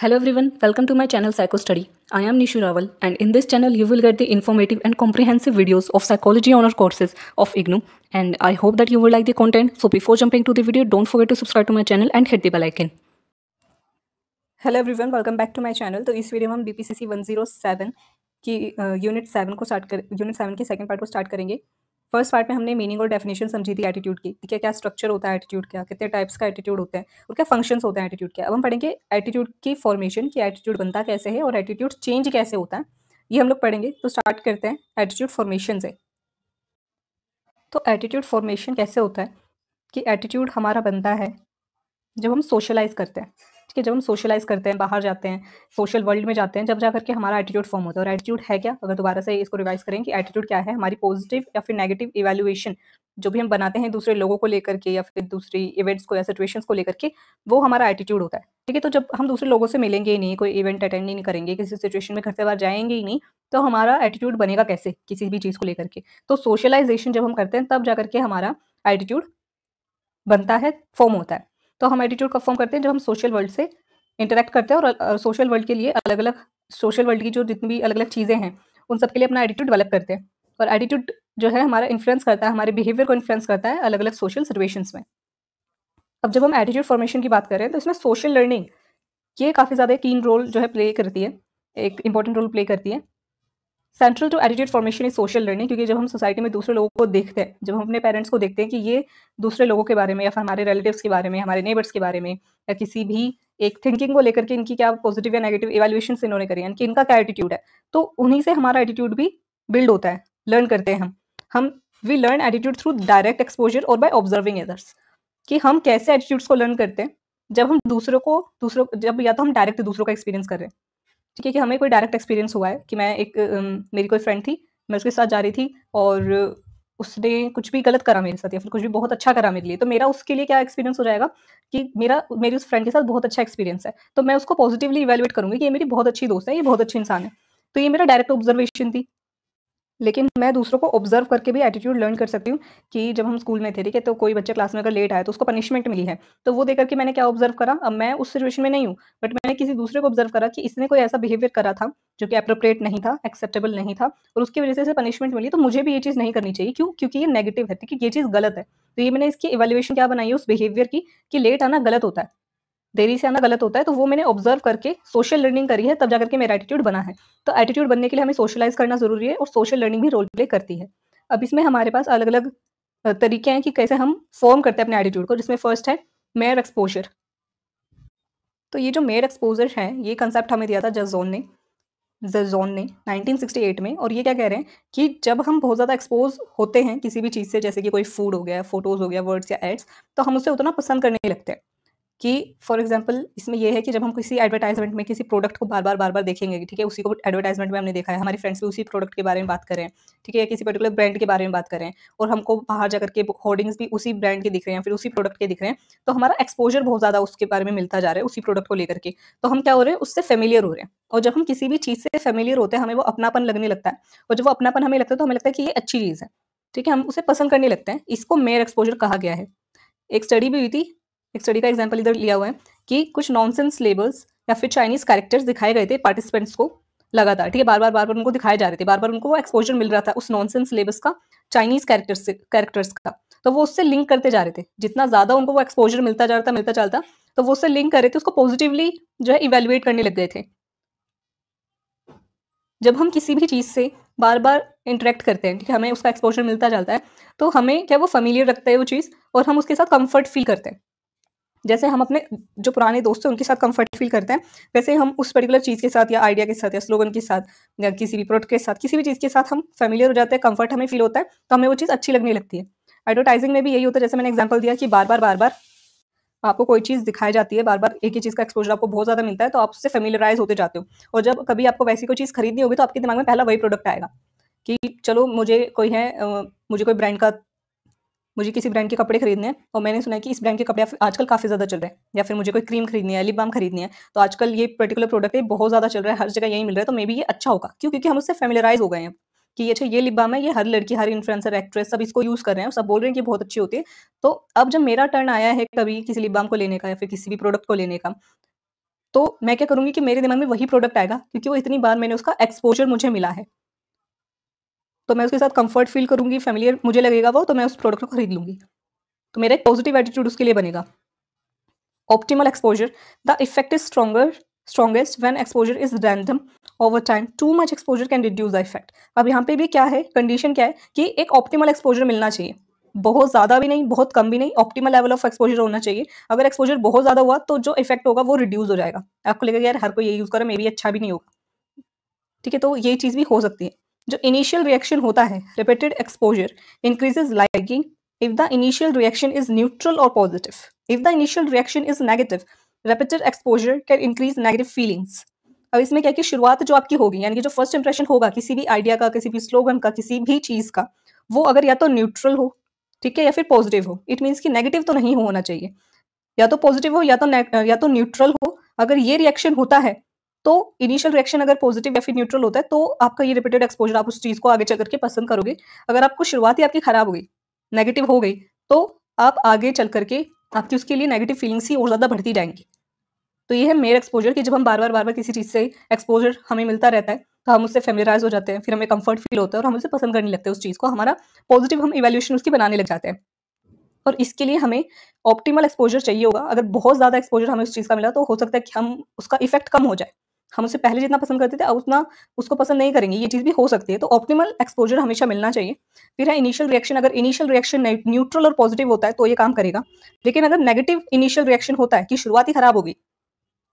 Hello everyone, welcome to my channel Psycho Study. I am Nishu Rawal and in this channel you will get the informative and comprehensive videos of psychology honor courses of IGNU and I hope that you will like the content. So before jumping to the video, don't forget to subscribe to my channel and hit the bell icon. Hello everyone! Welcome back to my channel. So इस वीडियो में हम 107 की unit 7 को start कर Unit 7 के second part को first part में हमने मीनिंग और डेफिनेशन समझी थी एटीट्यूड की ठीक है क्या स्ट्रक्चर होता है एटीट्यूड का कितने टाइप्स का एटीट्यूड होता है और क्या फंक्शंस होते हैं एटीट्यूड के अब हम पढ़ेंगे एटीट्यूड की फॉर्मेशन की एटीट्यूड बनता कैसे है और एटीट्यूड चेंज कैसे होता है ये हम लोग पढ़ेंगे तो स्टार्ट करते हैं एटीट्यूड फॉर्मेशन से तो एटीट्यूड फॉर्मेशन कैसे होता है कि एटीट्यूड हमारा बनता है जब हम सोशलाइज करते हैं कि जब हम सोशलाइज करते हैं बाहर जाते हैं सोशल वर्ल्ड में जाते हैं जब जाकर के हमारा एटीट्यूड फॉर्म होता है और एटीट्यूड है क्या अगर दोबारा से इसको रिवाइज करें कि एटीट्यूड क्या है हमारी पॉजिटिव या फिर नेगेटिव इवेल्युएशन जो भी हम बनाते हैं दूसरे लोगों को लेकर के या फिर दूसरी इवेंट्स को या सिचुएशन को लेकर के वो हमारा एटीट्यूड होता है ठीक है तो जब हम दूसरे लोगों से मिलेंगे ही नहीं कोई इवेंट अटेंड नहीं करेंगे किसी सिचुएशन में घर से बाहर जाएंगे ही नहीं तो हमारा एटीट्यूड बनेगा कैसे किसी भी चीज़ को लेकर के तो सोशलाइजेशन जब हम करते हैं तब जाकर के हमारा एटीट्यूड बनता है फॉर्म होता है तो हम एटीट्यूड कब फॉर्म करते हैं जब हम सोशल वर्ल्ड से इंटरेक्ट करते हैं और सोशल वर्ल्ड के लिए अलग अलग सोशल वर्ल्ड की जो जितनी भी अलग अलग चीज़ें हैं उन सब के लिए अपना एटीट्यूड डेवलप करते हैं और एटीट्यूड जो है हमारा इन्फ्लुएंस करता है हमारे बिहेवियर को इन्फ्लुएंस करता है अलग अलग सोशल सिचुएशंस में अब जब हम एटीट्यूड फॉर्मेशन की बात करें तो इसमें सोशल लर्निंग ये काफ़ी ज़्यादा कीन रोल जो है प्ले करती है एक इंपॉर्टेंट रोल प्ले करती है central to attitude formation is social learning क्योंकि जब हम सोसाइटी में दूसरे लोगों को देखते हैं जब हम अपने पेरेंट्स को देखते हैं कि ये दूसरे लोगों के बारे में या फिर हमारे रिलेटिव्स के बारे में हमारे नेबर्स के बारे में या किसी भी एक थिंकिंग को लेकर के इनकी क्या पॉजिटिव या नेगेटिव इवेल्युएशन इन्होंने करी यानी कि इनका क्या एटीट्यूड है तो उन्हीं से हमारा एटीट्यूड भी बिल्ड होता है लर्न करते हैं हम हम we learn attitude through direct exposure और बाय ऑब्जर्विंग अदर्स कि हम कैसे एटीट्यूड्स को लर्न करते हैं जब हम दूसरों को दूसरों जब या तो हम डायरेक्ट दूसरों का एक्सपीरियंस कर रहे हैं ठीक है कि हमें कोई डायरेक्ट एक्सपीरियंस हुआ है कि मैं एक मेरी कोई फ्रेंड थी मैं उसके साथ जा रही थी और उसने कुछ भी गलत करा मेरे साथ या फिर कुछ भी बहुत अच्छा करा मेरे लिए तो मेरा उसके लिए क्या एक्सपीरियंस हो जाएगा कि मेरा मेरी उस फ्रेंड के साथ बहुत अच्छा एक्सपीरियंस है तो मैं उसको पॉजिटिवली इवेलुएट करूंगी कि ये मेरी बहुत अच्छी दोस्त है ये बहुत अच्छी इंसान है तो ये मेरा डायरेक्ट ऑब्जर्वेशन थी लेकिन मैं दूसरों को ऑब्जर्व करके भी एटीट्यूड लर्न कर सकती हूँ कि जब हम स्कूल में थे ठीक है तो कोई बच्चा क्लास में अगर लेट आया तो उसको पनिशमेंट मिली है तो वो देख करके मैंने क्या ऑब्जर्व करा अब मैं उस सिचुएशन में नहीं हूँ बट मैंने किसी दूसरे को ऑब्जर्व करा कि इसने कोई ऐसा बिहेवियर करा था जो कि अप्रोप्रिएट नहीं था एक्सेप्टेबल नहीं था और उसकी वजह से पनिशमेंट मिली तो मुझे भी ये चीज़ नहीं करनी चाहिए क्यों क्योंकि ये नेगेटिव है ठीक है ये चीज़ गलत है तो ये मैंने इसकी इवेल्युएशन क्या बनाई है उस बिहेवियर की कि लेट आना गलत होता है देरी से आना गलत होता है तो वो मैंने ऑब्जर्व करके सोशल लर्निंग करी है तब जाकर के मेरा एटीट्यूड बना है तो एटीट्यूड बनने के लिए हमें सोशलाइज करना जरूरी है और सोशल लर्निंग भी रोल प्ले करती है अब इसमें हमारे पास अलग अलग तरीके हैं कि कैसे हम फॉर्म करते हैं अपने एटीट्यूड को जिसमें फर्स्ट है मेयर एक्सपोजर तो ये जो मेयर एक्सपोजर है ये कंसेप्ट हमें दिया था जजोन ने जजोन ने 1968 में और ये क्या कह रहे हैं कि जब हम बहुत ज़्यादा एक्सपोज होते हैं किसी भी चीज़ से जैसे कि कोई फूड हो गया फोटोज़ हो गया वर्ड्स या एड्स तो हम उसे उतना पसंद करने लगते हैं कि फॉर एग्जाम्पल इसमें यह है कि जब हम किसी एडवर्टाइजमेंट में किसी प्रोडक्ट को बार बार बार बार देखेंगे ठीक है उसी को एडवर्टाइजमेंट में हमने देखा है हमारे फ्रेंड्स भी उसी प्रोडक्ट के बारे में बात करें ठीक है या किसी पर्टिकुलर ब्रांड के बारे में बात करें और हमको बाहर जाकर के होर्डिंग्स भी उसी ब्रांड के दिख रहे हैं फिर उसी प्रोडक्ट के दिख रहे हैं तो हमारा एक्सपोजर बहुत ज़्यादा उसके बारे में मिलता जा रहा है उसी प्रोडक्ट को लेकर के तो हम क्या हो रहे हैं उससे फेमिलियर हो रहे हैं और जब हम किसी भी चीज़ से फेमिलियर होते हैं हमें वो अपनापन लगने लगता है और जब वो अपनापन हमें लगता है तो हमें लगता है कि ये अच्छी चीज़ है ठीक है हम उसे पसंद करने लगते हैं इसको मेयर एक्सपोजर कहा गया है एक स्टडी भी हुई थी एक स्टडी का एग्जाम्पल इधर लिया हुआ है कि कुछ नॉनसेंस लेबल्स या फिर चाइनीज कैरेक्टर्स दिखाए गए थे पार्टिसिपेंट्स को लगातार ठीक है बार बार बार बार उनको दिखाए जा रहे थे बार बार उनको एक्सपोजर मिल रहा था उस नॉन लेबल्स का चाइनीज कैरेक्टर्स से कैरेक्टर्स का तो वो उससे लिंक करते जा रहे थे जितना ज्यादा उनको वो एक्सपोजर मिलता जा रहा था मिलता चलता तो वो उससे लिंक कर रहे थे उसको पॉजिटिवली जो है इवेल्युएट करने लग गए थे जब हम किसी भी चीज़ से बार बार इंटरेक्ट करते हैं ठीक है हमें उसका एक्सपोजर मिलता जाता है तो हमें क्या वो फेमिलियर रखता है वो चीज़ और हम उसके साथ कंफर्ट फील करते हैं जैसे हम अपने जो पुराने दोस्त हैं उनके साथ कंफर्ट फील करते हैं वैसे हम उस पर्टिकुलर चीज़ के साथ या आइडिया के साथ या स्लोगन के साथ या किसी भी प्रोडक्ट के साथ किसी भी चीज़ के साथ हम फेमिलियर हो जाते हैं कंफर्ट हमें फील होता है तो हमें वो चीज़ अच्छी लगने लगती है एडवर्टाइजिंग में भी यही होता है जैसे मैंने एग्जाम्पल दिया कि बार बार बार बार आपको कोई चीज़ दिखाई जाती है बार बार एक ही चीज़ का एक्सपोजर आपको बहुत ज़्यादा मिलता है तो आप उससे फेमिलराइज होते जाते हो और जब कभी आपको वैसी कोई चीज़ खरीदनी होगी तो आपके दिमाग में पहला वही प्रोडक्ट आएगा कि चलो मुझे कोई है मुझे कोई ब्रांड का मुझे किसी ब्रांड के कपड़े खरीदने हैं और तो मैंने सुना है कि इस ब्रांड के कपड़े आजकल काफ़ी ज़्यादा चल रहे हैं या फिर मुझे कोई क्रीम खरीदनी है लिप बाम खरीदनी है तो आजकल ये पर्टिकुलर प्रोडक्ट है बहुत ज़्यादा चल रहा है हर जगह यही मिल रहा है तो मे बी ये अच्छा होगा क्यों क्योंकि हम उससे फेमिलराइज हो गए हैं कि अच्छा ये लिप बाम है ये हर लड़की हर इन्फ्लुएंसर एक्ट्रेस सब इसको यूज़ कर रहे हैं सब बोल रहे हैं कि बहुत अच्छी होती है तो अब जब मेरा टर्न आया है कभी किसी लिप बाम को लेने का या फिर किसी भी प्रोडक्ट को लेने का तो मैं क्या करूँगी कि मेरे दिमाग में वही प्रोडक्ट आएगा क्योंकि वो इतनी बार मैंने उसका एक्सपोजर मुझे मिला है तो मैं उसके साथ कंफर्ट फील करूँगी फैमिलियर मुझे लगेगा वो तो मैं उस प्रोडक्ट को खरीद लूँगी तो मेरा एक पॉजिटिव एटीट्यूड उसके लिए बनेगा optimal exposure the effect is stronger strongest when exposure is random over time too much exposure can reduce the effect अब यहाँ पे भी क्या है कंडीशन क्या है कि एक ऑप्टिमल एक्सपोजर मिलना चाहिए बहुत ज़्यादा भी नहीं बहुत कम भी नहीं ऑप्टिमल लेवल ऑफ एक्सपोजर होना चाहिए अगर एक्सपोजर बहुत ज़्यादा हुआ तो जो इफेक्ट होगा वो रिड्यूस हो जाएगा आपको लगेगा यार हर कोई ये यूज़ करो मे भी अच्छा भी नहीं होगा ठीक है तो ये चीज़ भी हो सकती है जो इनिशियल रिएक्शन होता है repeated exposure increases liking if the initial reaction is neutral और positive if the initial reaction is negative repeated exposure can increase negative feelings अब इसमें क्या कि शुरुआत जो आपकी होगी यानी कि जो फर्स्ट इंप्रेशन होगा किसी भी आइडिया का किसी भी स्लोगन का किसी भी चीज का वो अगर या तो न्यूट्रल हो ठीक है या फिर पॉजिटिव हो इट मीन्स कि नेगेटिव तो नहीं होना चाहिए या तो पॉजिटिव हो या तो या तो न्यूट्रल हो अगर ये रिएक्शन होता है तो इनिशियल रिएक्शन अगर पॉजिटिव या फिर न्यूट्रल होता है तो आपका ये रिपीटेड एक्सपोजर आप उस चीज़ को आगे चल करके पसंद करोगे अगर आपको शुरुआत ही आपकी खराब हो गई नेगेटिव हो गई तो आप आगे चल करके आपकी उसके लिए नेगेटिव फीलिंग्स ही और ज़्यादा बढ़ती जाएंगी तो ये है मेयर एक्सपोजर कि जब हम बार बार बार बार किसी चीज़ से एक्सपोजर हमें मिलता रहता है तो हम उससे फेमिलराइज हो जाते हैं फिर हमें कंफर्ट फील होता है और हम उसे पसंद करने लगते हैं उस चीज़ को हमारा पॉजिटिव हम इवेल्यूशन उसकी बनाने लग जाते हैं और इसके लिए हमें ऑप्टिमल एक्सपोजर चाहिए होगा अगर बहुत ज़्यादा एक्सपोजर हमें उस चीज़ का मिला तो हो सकता है कि हम उसका इफेक्ट कम हो जाए हम उसे पहले जितना पसंद करते थे अब उतना उसको पसंद नहीं करेंगे ये चीज़ भी हो सकती है तो ऑप्टिमल एक्सपोजर हमेशा मिलना चाहिए फिर है इनिशियल रिएक्शन अगर इनिशियल रिएक्शन न्यूट्रल और पॉजिटिव होता है तो ये काम करेगा लेकिन अगर नेगेटिव इनिशियल रिएक्शन होता है कि शुरुआत ही खराब होगी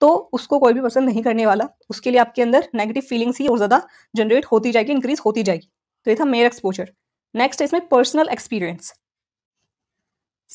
तो उसको कोई भी पसंद नहीं करने वाला उसके लिए आपके अंदर नेगेटिव फीलिंग्स ही और ज़्यादा जनरेट होती जाएगी इंक्रीज होती जाएगी तो ये था मेयर एक्सपोजर नेक्स्ट है इसमें पर्सनल एक्सपीरियंस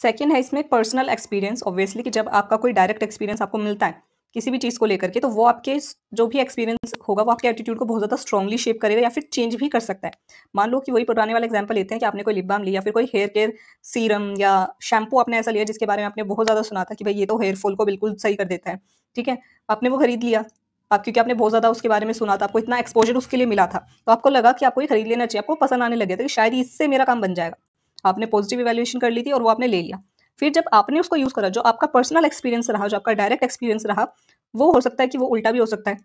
सेकेंड है इसमें पर्सनल एक्सपीरियंस ऑब्वियसली कि जब आपका कोई डायरेक्ट एक्सपीरियंस आपको मिलता है किसी भी चीज़ को लेकर के तो वो आपके जो भी एक्सपीरियंस होगा वो आपके एटीट्यूड को बहुत ज़्यादा स्ट्रांगली शेप करेगा या फिर चेंज भी कर सकता है मान लो कि वही पुराने वाला एग्जाम्पल लेते हैं कि आपने कोई लिप बाम लिया या फिर कोई हेयर केयर सीरम या शैम्पू आपने ऐसा लिया जिसके बारे में आपने बहुत ज़्यादा सुना था कि भाई ये तो हेयर फॉल को बिल्कुल सही कर देता है ठीक है आपने वो खरीद लिया आप क्योंकि आपने बहुत ज़्यादा उसके बारे में सुना था आपको इतना एक्सपोजर उसके लिए मिला था तो आपको लगा कि आपको ये खरीद लेना चाहिए आपको पसंद आने लगे थे कि शायद इससे मेरा काम बन जाएगा आपने पॉजिटिव इवेल्यूशन कर ली थी और वो आपने ले लिया फिर जब आपने उसको यूज करा जो आपका पर्सनल एक्सपीरियंस रहा जो आपका डायरेक्ट एक्सपीरियंस रहा वो हो सकता है कि वो उल्टा भी हो सकता है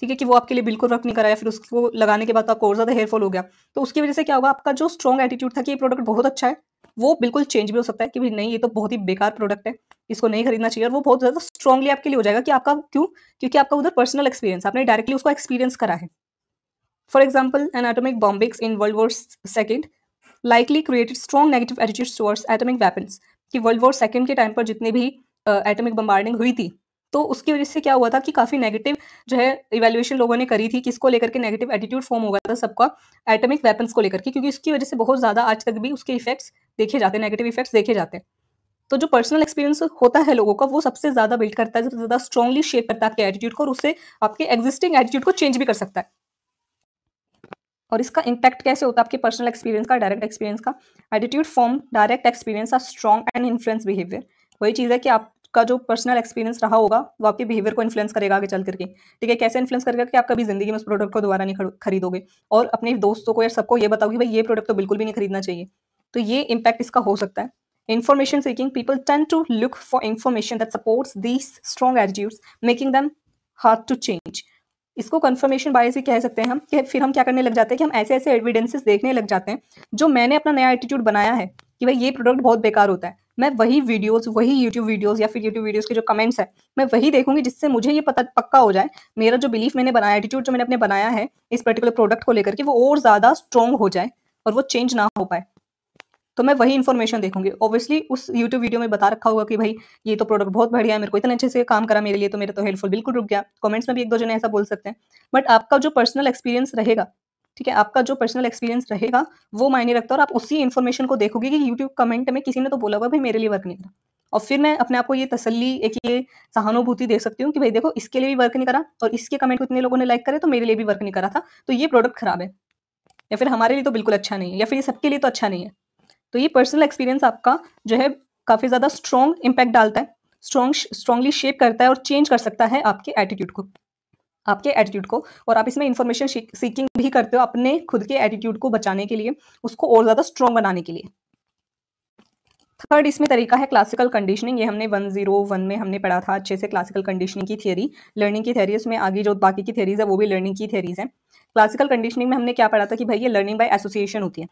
ठीक है कि वो आपके लिए बिल्कुल वर्क नहीं करा या फिर उसको लगाने के बाद तो आपको और ज्यादा हेयरफॉल हो गया तो उसकी वजह से क्या होगा आपका जो स्ट्रॉन्ग एटीट्यूड था कि ये प्रोडक्ट बहुत अच्छा है वो बिल्कुल चेंज भी हो सकता है कि भाई नहीं ये तो बहुत ही बेकार प्रोडक्ट है इसको नहीं खरीदना चाहिए और वो बहुत ज्यादा स्ट्रॉन्गली आपके लिए हो जाएगा कि आपका क्यों क्योंकि आपका उधर पर्सनल एक्सपीरियंस आपने डायरेक्टली उसको एक्सपीरियंस करा है for example atomic bombings in world war second likely created strong negative attitude towards atomic weapons कि वर्ल्ड वॉर सेकेंड के टाइम पर जितने भी एटमिक बम्बार्डिंग हुई थी तो उसकी वजह से क्या हुआ था कि काफ़ी नेगेटिव जो है इवेल्युएशन लोगों ने करी थी किसको लेकर के नेगेटिव एटीट्यूड फॉर्म हो गया था सबका एटमिक वेपन्स को लेकर के क्योंकि उसकी वजह से बहुत ज़्यादा आज तक भी उसके इफेक्ट्स देखे जाते हैं नेगेटिव इफेक्ट्स देखे जाते हैं तो जो पर्सनल एक्सपीरियंस होता है लोगों का वो सबसे ज़्यादा बिल्ड करता है सबसे ज़्यादा स्ट्रॉन्गली शेप करता है आपके एटीट्यूड को और उससे आपके एग्जिस्टिंग एटीट्यूड को चेंज भी कर सकता है और इसका इम्पैक्ट कैसे होता है आपके पर्सनल एक्सपीरियंस का डायरेक्ट एक्सपीरियंस का attitude form direct experience are strong and influence behaviour वही चीज़ है कि आपका जो पर्सनल एक्सपीरियंस रहा होगा वो आपके बिहेवियर को इन्फ्लुएंस करेगा आगे चल करके ठीक है कैसे इन्फ्लुएंस करेगा कि आप कभी जिंदगी में उस प्रोडक्ट को दोबारा नहीं खरीदोगे और अपने दोस्तों को या सबको ये बताओगे भाई ये प्रोडक्ट तो बिल्कुल भी नहीं खरीदना चाहिए तो ये इम्पैक्ट इसका हो सकता है information seeking people tend to look for information that supports these strong attitudes making them hard to change इसको कन्फर्मेशन बाय से कह सकते हैं हम कि फिर हम क्या करने लग जाते हैं कि हम ऐसे ऐसे एविडेंसेस देखने लग जाते हैं जो मैंने अपना नया एटीट्यूड बनाया है कि भाई ये प्रोडक्ट बहुत बेकार होता है मैं वही वीडियोस वही यूट्यूब वीडियोस या फिर यूट्यूब वीडियोस के जो कमेंट्स है मैं वही देखूंगी जिससे मुझे ये पता पक्का हो जाए मेरा जो बिलीफ मैंने बनाया एटीट्यूड जो मैंने अपने बनाया है इस पर्टिकुलर प्रोडक्ट को लेकर के वो और ज़्यादा स्ट्रॉन्ग हो जाए और वो चेंज ना हो पाए तो मैं वही इन्फॉर्मेशन देखूंगी ऑब्वियसली उस यूट्यूब वीडियो में बता रखा होगा कि भाई ये तो प्रोडक्ट बहुत बढ़िया है मेरे को इतने अच्छे से काम करा मेरे लिए तो मेरा तो हेल्पफुल बिल्कुल रुक गया कमेंट्स में भी एक दो जने ऐसा बोल सकते हैं बट आपका जो पर्सनल एक्सपीरियंस रहेगा ठीक है आपका जो पर्सनल एक्सपीरियंस रहेगा वो मायने रखता है और आप उसी इन्फॉर्मेशन को देखोगे कि यूट्यूब कमेंट में किसी ने तो बोला हुआ भाई मेरे लिए वर्क नहीं करा और फिर मैं अपने आप को ये तसल्ली एक ये सहानुभूति दे सकती हूँ कि भाई देखो इसके लिए भी वर्क नहीं करा और इसके कमेंट को इतने लोगों ने लाइक करे तो मेरे लिए भी वर्क नहीं करा था तो ये प्रोडक्ट खराब है या फिर हमारे लिए तो बिल्कुल अच्छा नहीं है या फिर ये सबके लिए तो अच्छा नहीं है तो ये पर्सनल एक्सपीरियंस आपका जो है काफ़ी ज़्यादा स्ट्रॉन्ग इम्पैक्ट डालता है स्ट्रॉन्ग स्ट्रॉन्गली शेप करता है और चेंज कर सकता है आपके एटीट्यूड को आपके एटीट्यूड को और आप इसमें इन्फॉर्मेशन सीकिंग भी करते हो अपने खुद के एटीट्यूड को बचाने के लिए उसको और ज़्यादा स्ट्रॉन्ग बनाने के लिए थर्ड इसमें तरीका है क्लासिकल कंडीशनिंग ये हमने वन जीरो वन में हमने पढ़ा था अच्छे से क्लासिकल कंडीशनिंग की थियरी लर्निंग की थियरी उसमें आगे जो बाकी की थियरीज है वो भी लर्निंग की थियरीज है क्लासिकल कंडीशनिंग में हमने क्या पढ़ा था कि भाई ये लर्निंग बाय एसोसिएशन होती है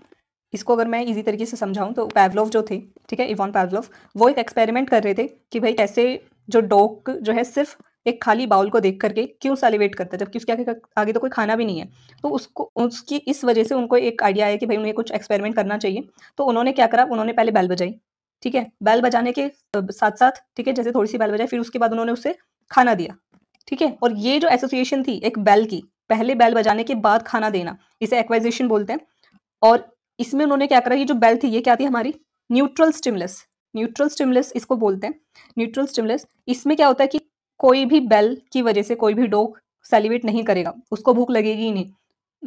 इसको अगर मैं इजी तरीके से समझाऊं तो पैवलोव जो थे ठीक है इवान पैवलोव वो एक एक्सपेरिमेंट कर रहे थे कि भाई कैसे जो डॉग जो है सिर्फ एक खाली बाउल को देख करके क्यों सेलिब्रेट करता है जबकि उसके आगे आगे तो कोई खाना भी नहीं है तो उसको उसकी इस वजह से उनको एक आइडिया आया कि भाई उन्हें कुछ एक्सपेरिमेंट करना चाहिए तो उन्होंने क्या करा उन्होंने पहले बैल बजाई ठीक है बैल बजाने के साथ साथ ठीक है जैसे थोड़ी सी बैल बजाई फिर उसके बाद उन्होंने उसे खाना दिया ठीक है और ये जो एसोसिएशन थी एक बैल की पहले बैल बजाने के बाद खाना देना इसे एक्वाइजेशन बोलते हैं और इसमें उन्होंने क्या करा ये जो बेल थी ये क्या थी हमारी न्यूट्रल स्टिमलेस न्यूट्रल स्टिमलेस इसको बोलते हैं न्यूट्रल स्टिमलेस इसमें क्या होता है कि कोई भी बेल की वजह से कोई भी डोग सेलिब्रेट नहीं करेगा उसको भूख लगेगी ही नहीं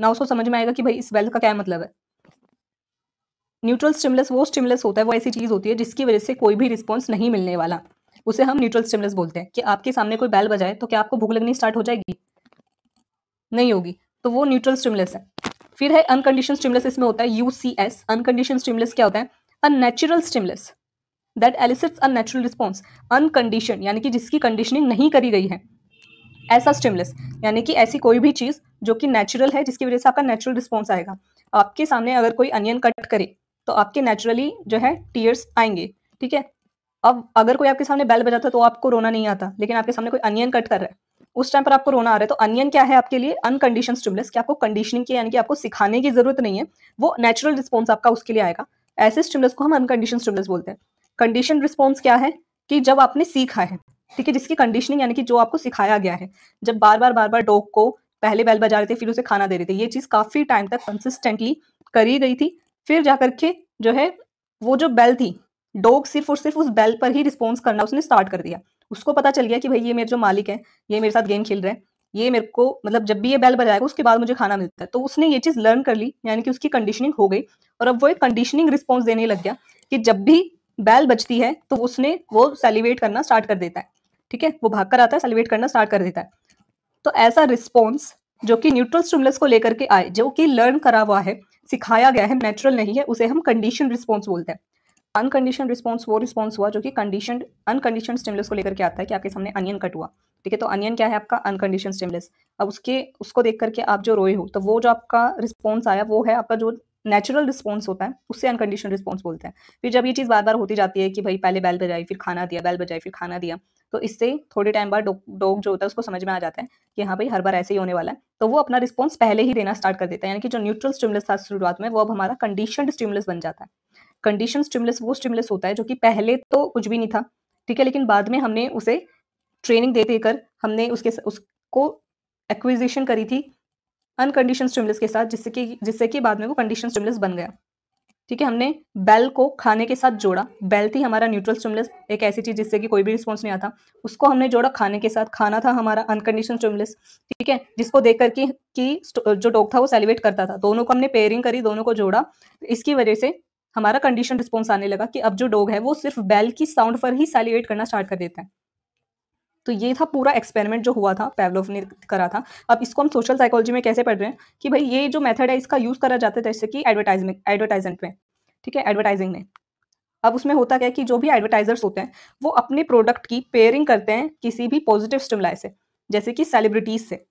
ना उसको समझ में आएगा कि भाई इस बेल का क्या मतलब है न्यूट्रल स्टिमलेस वो स्टिमलेस होता है वो ऐसी चीज़ होती है जिसकी वजह से कोई भी रिस्पॉन्स नहीं मिलने वाला उसे हम न्यूट्रल स्टिमलेस बोलते हैं कि आपके सामने कोई बैल बजाए तो क्या आपको भूख लगनी स्टार्ट हो जाएगी नहीं होगी तो वो न्यूट्रल स्टिमलेस है फिर है अनकंडीशन स्टिमुलस इसमें होता है यूसीएस अनकंडीशन स्टिमुलस क्या होता है unnatural stimulus that elicits unnatural response unconditioned यानी कि जिसकी कंडीशनिंग नहीं करी गई है ऐसा स्टिमुलस यानी कि ऐसी कोई भी चीज़ जो कि नेचुरल है जिसकी वजह से आपका नेचुरल रिस्पॉन्स आएगा आपके सामने अगर कोई अनियन कट करे तो आपके नेचुरली जो है टीयर्स आएंगे ठीक है अब अगर कोई आपके सामने बैल बजाता है तो आपको रोना नहीं आता लेकिन आपके सामने कोई अनियन कट कर रहा है उस टाइम पर आपको रोना आ रहा है तो अनियन क्या है आपके लिए अनकंडीशन स्टिमुलस कि आपको कंडीशनिंग की यानी कि आपको सिखाने की जरूरत नहीं है वो नेचुरल रिस्पॉन्स आपका उसके लिए आएगा ऐसे स्टिमुलस को हम अनकंडीशन स्टिमुलस बोलते हैं कंडीशन रिस्पॉन्स क्या है कि जब आपने सीखा है ठीक है जिसकी कंडीशनिंग यानी कि जो आपको सिखाया गया है जब बार बार बार बार डॉग को पहले बैल बजा रहे थे फिर उसे खाना दे रहे थे ये चीज काफी टाइम तक कंसिस्टेंटली करी गई थी फिर जाकर के जो है वो जो बैल थी डॉग सिर्फ और सिर्फ उस बैल पर ही रिस्पॉन्स करना उसने स्टार्ट कर दिया उसको पता चल गया कि भाई ये मेरे जो मालिक है ये मेरे साथ गेम खेल रहे हैं ये मेरे को मतलब जब भी ये बैल बजाएगा उसके बाद मुझे खाना मिलता है तो उसने ये चीज लर्न कर ली यानी कि उसकी कंडीशनिंग हो गई और अब वो एक कंडीशनिंग रिस्पॉन्स देने लग गया कि जब भी बैल बजती है तो उसने वो सेलिब्रेट करना स्टार्ट कर देता है ठीक है वो भाग कर आता है सेलिब्रेट करना स्टार्ट कर देता है तो ऐसा रिस्पॉन्स जो कि न्यूट्रल स्टिमुलस को लेकर के आए जो कि लर्न करा हुआ है सिखाया गया है नेचुरल नहीं है उसे हम कंडीशन रिस्पॉन्स बोलते हैं अनकंडीशन रिस्पॉन्स वो रिस्पॉन्स हुआ जो कि कंडीशन अनकंडीशन स्टेमलेस को लेकर के आता है कि आपके सामने अनियन कट हुआ ठीक है तो अनियन क्या है आपका अनकंडीशन स्टेमलेस अब उसके उसको देख करके आप जो रोए हो तो वो जो आपका रिस्पॉन्स आया वो है आपका जो नेचुरल रिस्पॉन्स होता है उससे अनकंडीशन रिस्पॉन्स बोलते हैं फिर जब ये चीज़ बार बार होती जाती है कि भाई पहले बैल बजाई फिर खाना दिया बैल बजाई फिर खाना दिया तो इससे थोड़े टाइम बाद डॉग जो होता है उसको समझ में आ जाता है कि हाँ भाई हर बार ऐसे ही होने वाला है तो वो अपना रिस्पॉन्स पहले ही देना स्टार्ट कर देता है यानी कि जो न्यूट्रल स्टिमुलस था शुरुआत में वो अब हमारा कंडीशन स्टिमुलस बन जाता है कंडीशन स्टिमुलस वो स्टिमुलस होता है जो कि पहले तो कुछ भी नहीं था ठीक है लेकिन बाद में हमने उसे ट्रेनिंग दे देकर हमने उसके उसको एक्विजिशन करी थी अनकंडीशन स्टिमुलस के साथ जिससे कि जिससे कि बाद में वो कंडीशन स्टिमुलस बन गया ठीक है हमने बेल को खाने के साथ जोड़ा बेल थी हमारा न्यूट्रल स्टिमुलस एक ऐसी चीज जिससे कि कोई भी रिस्पॉन्स नहीं आता उसको हमने जोड़ा खाने के साथ खाना था हमारा अनकंडीशन स्टिमुलस ठीक है जिसको देख करके कि जो डॉग था वो सेलिब्रेट करता था दोनों को हमने पेयरिंग करी दोनों को जोड़ा इसकी वजह से हमारा कंडीशन रिस्पॉन्स आने लगा कि अब जो डॉग है वो सिर्फ बैल की साउंड पर ही सैलिवेट करना स्टार्ट कर देता है तो ये था पूरा एक्सपेरिमेंट जो हुआ था पेवलोव ने करा था अब इसको हम सोशल साइकोलॉजी में कैसे पढ़ रहे हैं कि भाई ये जो मेथड है इसका यूज़ करा जाता है जैसे कि एडवर्टाइजमेंट एडवर्टाइजमेंट में ठीक है एडवर्टाइजिंग में अब उसमें होता क्या है कि जो भी एडवर्टाइजर्स होते हैं वो अपने प्रोडक्ट की पेयरिंग करते हैं किसी भी पॉजिटिव स्टिमुलाई से जैसे कि सेलिब्रिटीज से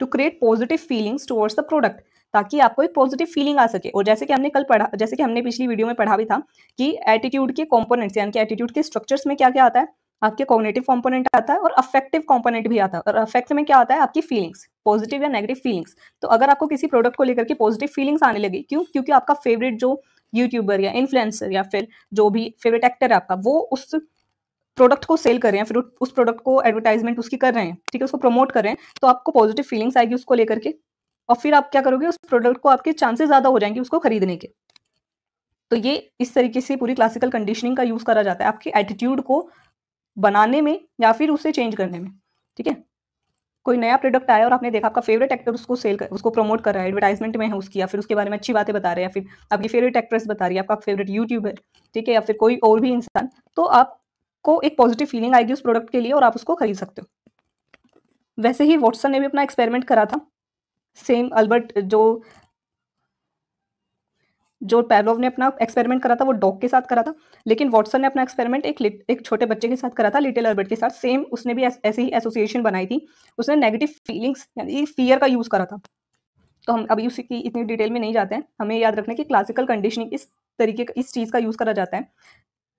to create positive feelings towards the product ताकि आपको एक पॉजिटिव फीलिंग आ सके और जैसे कि हमने कल पढ़ा जैसे कि हमने पिछली वीडियो में पढ़ा भी था कि एटीट्यूड के कॉम्पोनेंट्स यानी कि एटीट्यूड के स्ट्रक्चर्स में क्या क्या आता है आपके कॉग्नेटिव कॉम्पोनेंट आता है और अफेक्टिव कॉम्पोनेंट भी आता है और अफेक्ट में क्या आता है आपकी फीलिंग्स पॉजिटिव या नेगेटिव फीलिंग्स तो अगर आपको किसी प्रोडक्ट को लेकर के पॉजिटिव फीलिंग्स आने लगी क्यों क्योंकि आपका फेवरेट जो यूट्यूबर या इन्फ्लुएंसर या फिर जो भी फेवरेट एक्टर है आपका वो उस प्रोडक्ट को सेल कर रहे हैं फिर उस प्रोडक्ट को एडवर्टाइजमेंट उसकी कर रहे हैं ठीक है उसको प्रमोट कर रहे हैं तो आपको पॉजिटिव फीलिंग्स आएगी उसको लेकर के और फिर आप क्या करोगे उस प्रोडक्ट को आपके चांसेस ज्यादा हो जाएंगे उसको खरीदने के तो ये इस तरीके से पूरी क्लासिकल कंडीशनिंग का यूज करा जाता है आपके एटीट्यूड को बनाने में या फिर उसे चेंज करने में ठीक है कोई नया प्रोडक्ट आया और आपने देखा आपका फेवरेट एक्टर उसको सेल कर उसको प्रमोट कर रहा है एडवर्टाइजमेंट में है उसकी या फिर उसके बारे में अच्छी बातें बता रहे हैं या फिर आपकी फेवरेट एक्ट्रेस बता रही है आपका फेवरेट यूट्यूबर ठीक है या फिर कोई और भी इंसान तो आपको एक पॉजिटिव फीलिंग आएगी उस प्रोडक्ट के लिए और आप उसको खरीद सकते हो वैसे ही वॉटसन ने भी अपना एक्सपेरिमेंट करा था सेम अल्बर्ट जो जो पैवलोव ने अपना एक्सपेरिमेंट करा था वो डॉग के साथ करा था लेकिन वॉटसन ने अपना एक्सपेरिमेंट एक एक छोटे बच्चे के साथ करा था लिटिल अल्बर्ट के साथ सेम उसने भी ऐसी ही एसोसिएशन बनाई थी उसने नेगेटिव फीलिंग्स यानी फियर का यूज़ करा था तो हम अभी उसी की इतनी डिटेल में नहीं जाते हैं हमें याद रखना कि क्लासिकल कंडीशनिंग इस तरीके का इस चीज़ का यूज़ करा जाता है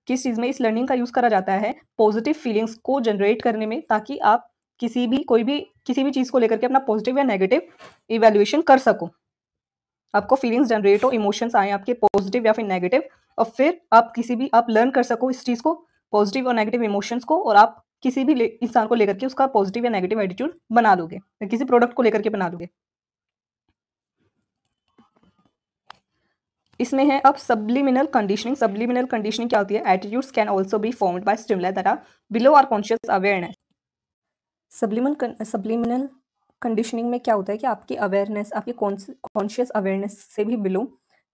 किस चीज़ में इस लर्निंग का यूज़ करा जाता है पॉजिटिव फीलिंग्स को जनरेट करने में ताकि आप किसी भी कोई भी किसी भी चीज़ को लेकर के अपना पॉजिटिव या नेगेटिव इवेल्युएशन कर सको आपको फीलिंग्स जनरेट हो इमोशंस आए आपके पॉजिटिव या फिर नेगेटिव और फिर आप किसी भी आप लर्न कर सको इस चीज़ को पॉजिटिव और नेगेटिव इमोशंस को और आप किसी भी इंसान को लेकर के उसका पॉजिटिव या नेगेटिव एटीट्यूड बना लोगे किसी प्रोडक्ट को लेकर के बना लोगे इसमें है अब सब्लिमिनल कंडीशनिंग सब्लिमिनल कंडीशनिंग क्या होती है attitudes can also be formed by stimuli that are below our conscious awareness सब्लिमन सब्लिमिनल कंडीशनिंग में क्या होता है कि आपकी अवेयरनेस आपकी कॉन्शियस अवेयरनेस से भी बिलो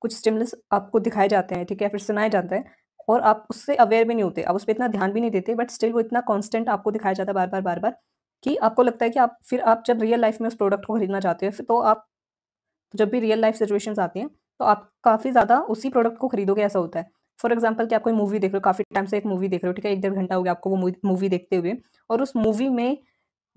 कुछ स्टिमुलस आपको दिखाए जाते हैं ठीक है फिर सुनाया जाता है और आप उससे अवेयर भी नहीं होते आप उस पर इतना ध्यान भी नहीं देते बट स्टिल वो इतना कॉन्स्टेंट आपको दिखाया जाता है बार बार बार बार कि आपको लगता है कि आप फिर आप जब रियल लाइफ में उस प्रोडक्ट को खरीदना चाहते हो तो आप जब भी रियल लाइफ सिचुएशन आती हैं तो आप काफ़ी ज़्यादा उसी प्रोडक्ट को खरीदोगे ऐसा होता है फॉर एग्जाम्पल कि आप कोई मूवी देख रहे हो काफ़ी टाइम से एक मूवी देख रहे हो ठीक है एक डेढ़ घंटा हो गया आपको वो मूवी देखते हुए और उस मूवी में